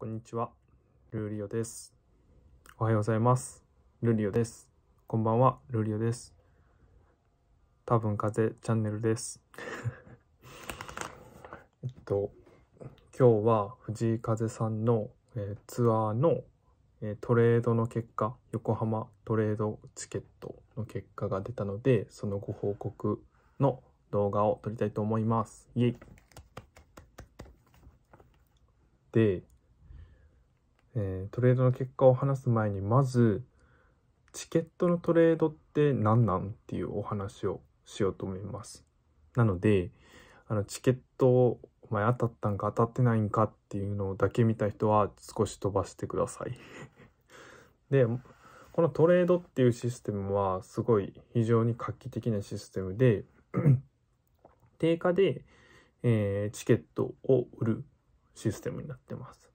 こんにちは。ルーリオです。おはようございます。ルリオです。こんばんは、ルリオです。多分風チャンネルです。えっと、今日は藤井風さんの、えー、ツアーの、えー、トレードの結果、横浜トレードチケットの結果が出たので、そのご報告の動画を撮りたいと思います。イエイで、えー、トレードの結果を話す前にまずチケットのトレードって何なんっていうお話をしようと思います。なのであのチケットを前当たったんか当たってないんかっていうのだけ見た人は少し飛ばしてください でこのトレードっていうシステムはすごい非常に画期的なシステムで定価 で、えー、チケットを売るシステムになってます。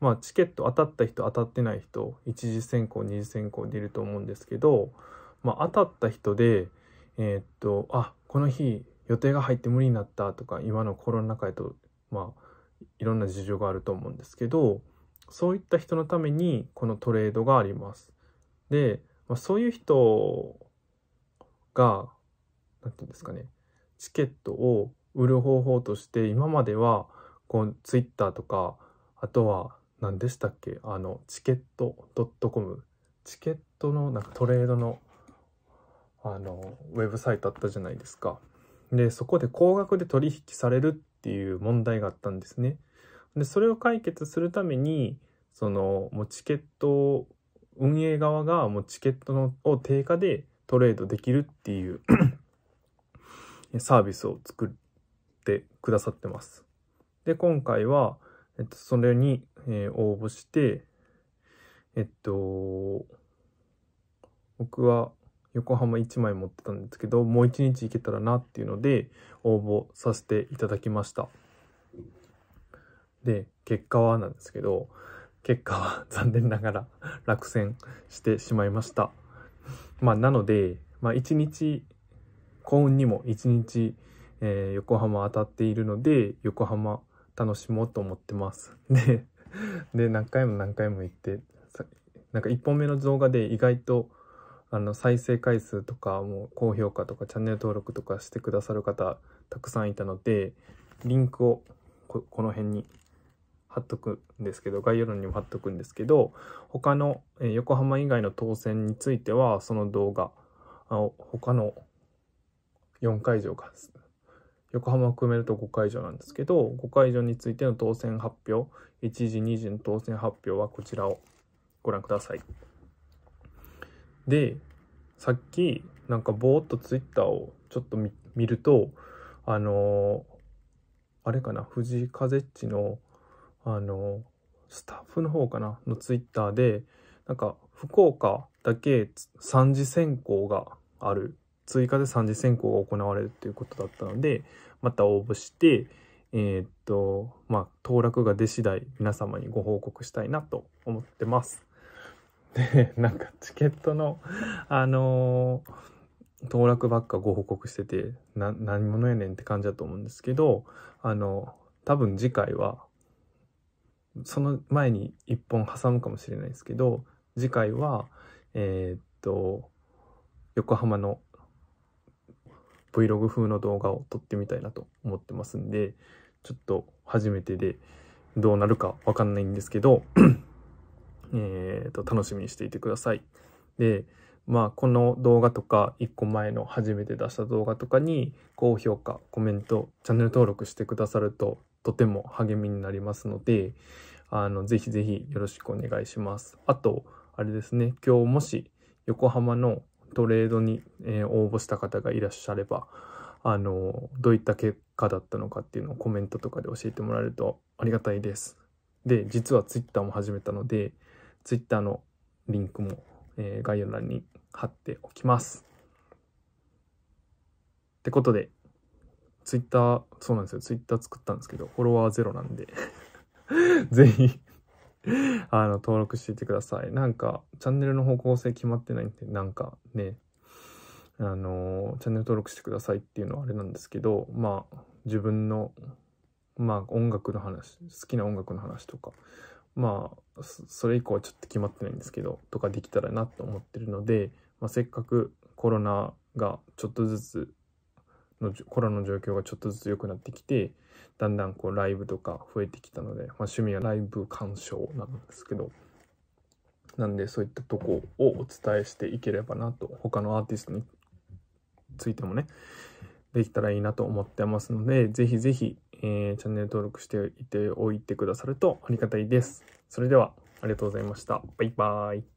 まあ、チケット当たった人当たってない人1次選考2次選考出ると思うんですけど、まあ、当たった人でえー、っとあこの日予定が入って無理になったとか今のコロナ禍へとまあいろんな事情があると思うんですけどそういった人のためにこのトレードがあります。で、まあ、そういう人が何て言うんですかねチケットを売る方法として今まではこう Twitter とかあとは何でしたっけあのチケットドットコムチケットのなんかトレードのあのウェブサイトあったじゃないですかでそこで高額で取引されるっていう問題があったんですねでそれを解決するためにそのもうチケット運営側がもうチケットのを定価でトレードできるっていう サービスを作ってくださってますで今回はえっと、それに、えー、応募して、えっと、僕は横浜1枚持ってたんですけど、もう1日行けたらなっていうので、応募させていただきました。で、結果はなんですけど、結果は 残念ながら 落選してしまいました。まあ、なので、まあ、1日、幸運にも1日、えー、横浜当たっているので、横浜、楽しもうと思ってます。で、で何回も何回も行って、なんか1本目の動画で意外とあの再生回数とかも高評価とかチャンネル登録とかしてくださる方たくさんいたので、リンクをこの辺に貼っとくんですけど、概要欄にも貼っとくんですけど、他の横浜以外の当選については、その動画を他の4会場か横浜を含めると5会場なんですけど、5会場についての当選発表、1時、2時の当選発表はこちらをご覧ください。で、さっき、なんかぼーっとツイッターをちょっと見ると、あのー、あれかな、藤井風っちの、あのー、スタッフの方かな、のツイッターで、なんか、福岡だけ3次選考がある追加で3次選考が行われるということだったのでまた応募して、えー、っと、まあ、当落が出次第皆様にご報告したいなと思ってます。で、なんかチケットの、あのー、当落ばっかご報告してて、な、何者やねんって感じだと思うんですけど、あの、多分次回は、その前に一本挟むかもしれないですけど、次回は、えー、っと、横浜の Vlog 風の動画を撮ってみたいなと思ってますんで、ちょっと初めてでどうなるかわかんないんですけどえっと、楽しみにしていてください。で、まあ、この動画とか、1個前の初めて出した動画とかに、高評価、コメント、チャンネル登録してくださると、とても励みになりますので、あの、ぜひぜひよろしくお願いします。あと、あれですね、今日もし横浜のトレードに、えー、応募した方がいらっしゃれば、あの、どういった結果だったのかっていうのをコメントとかで教えてもらえるとありがたいです。で、実は Twitter も始めたので、Twitter のリンクも、えー、概要欄に貼っておきます。ってことで、ツイッター、そうなんですよ。ツイッター作ったんですけど、フォロワーゼロなんで ぜひ あの、登録していてください。なんか、チャンネルの方向性決まってないんで、なんかね、あの、チャンネル登録してくださいっていうのはあれなんですけど、まあ、自分の、まあ、音楽の話、好きな音楽の話とか、まあ、それ以降はちょっと決まってないんですけど、とかできたらなと思ってるので、まあ、せっかくコロナがちょっとずつの、コロナの状況がちょっとずつ良くなってきて、だんだんこうライブとか増えてきたので、まあ、趣味はライブ鑑賞なんですけどなんでそういったとこをお伝えしていければなと他のアーティストについてもねできたらいいなと思ってますのでぜひぜひ、えー、チャンネル登録していておいてくださるとありがたいですそれではありがとうございましたバイバーイ